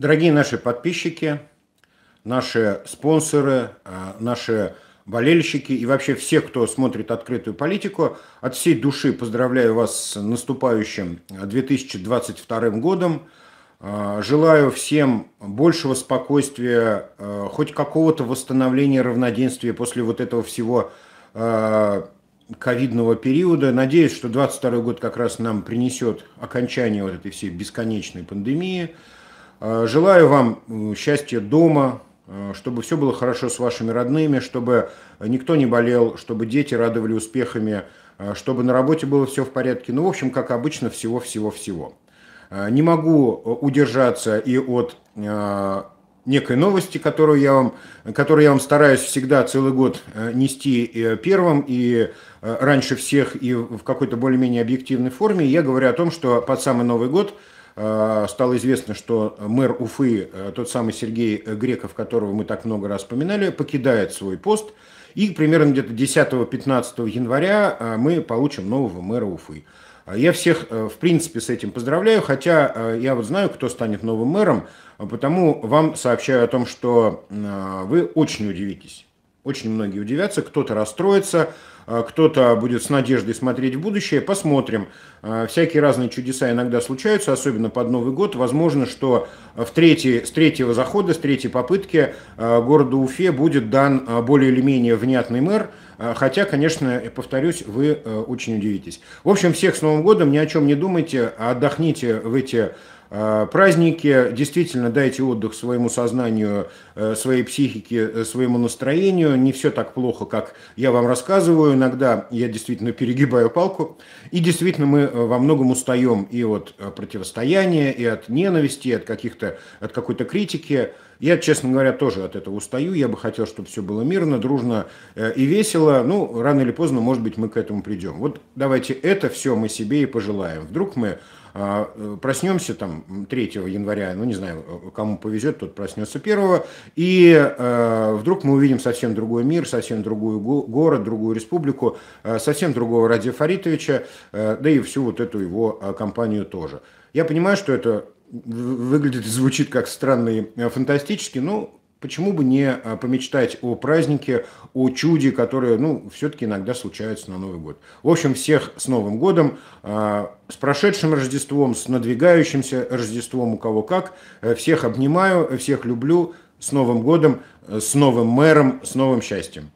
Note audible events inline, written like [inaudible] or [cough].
Дорогие наши подписчики, наши спонсоры, а, наши болельщики и вообще все, кто смотрит «Открытую политику», от всей души поздравляю вас с наступающим 2022 а, годом. А, желаю всем большего спокойствия, хоть какого-то восстановления равноденствия после вот этого всего ковидного периода. Надеюсь, что 2022 год как раз нам принесет окончание вот этой всей бесконечной пандемии – а, желаю вам э, счастья дома, э, чтобы все было хорошо с вашими родными, чтобы никто не болел, чтобы дети радовали успехами, э, чтобы на работе было все в порядке. Ну, в общем, как обычно, всего-всего-всего. А, не могу удержаться и от некой новости, которую я вам, которую я вам стараюсь всегда целый год нести первым и раньше всех и в какой-то более-менее объективной форме. Я говорю о том, что под самый Новый год – а, стало известно, что мэр Уфы, э, тот самый Сергей Греков, которого мы так много раз вспоминали, покидает свой пост. И примерно где-то 10-15 января а, мы получим нового мэра Уфы. А, я всех, э, в принципе, с этим поздравляю, хотя э, я вот знаю, кто станет новым мэром, потому вам сообщаю о том, что вы очень удивитесь. Очень многие удивятся, кто-то расстроится, а, кто-то будет с надеждой смотреть в будущее. Посмотрим. А, всякие разные чудеса иногда случаются, особенно под Новый год. Возможно, что в третий, с третьего захода, с третьей попытки а, городу Уфе будет дан более или менее внятный мэр. Хотя, конечно, повторюсь, вы очень удивитесь. В общем, всех с Новым годом, ни о чем не думайте, отдохните в эти а, праздники, действительно, дайте отдых своему сознанию, э, своей психике, э, своему настроению. Не все так плохо, как я вам рассказываю. Иногда я действительно перегибаю палку. И действительно, мы э, во многом устаем и от противостояния, и от ненависти, и от, каких-то, от какой-то критики. Я, честно говоря, тоже от этого устаю. Я бы хотел, чтобы все было мирно, дружно и весело. Ну, рано или поздно, может быть, мы к этому придем. Вот давайте это все мы себе и пожелаем. Вдруг мы а, э, проснемся там 3 января, ну не знаю, э, кому повезет, тот проснется первого, и э, вдруг мы увидим совсем другой мир, совсем другой город, другую республику, совсем другого Ради Фаритовича, да и всю вот эту его компанию тоже. Я понимаю, что это выглядит и [laughs] звучит как странный фантастический, но Почему бы не а, помечтать о празднике, о чуде, которое, ну, все-таки иногда случается на Новый год. В общем, всех с Новым годом, а, с прошедшим Рождеством, с надвигающимся Рождеством у кого как. Э, всех обнимаю, всех люблю. С Новым годом, э, с новым мэром, с новым счастьем.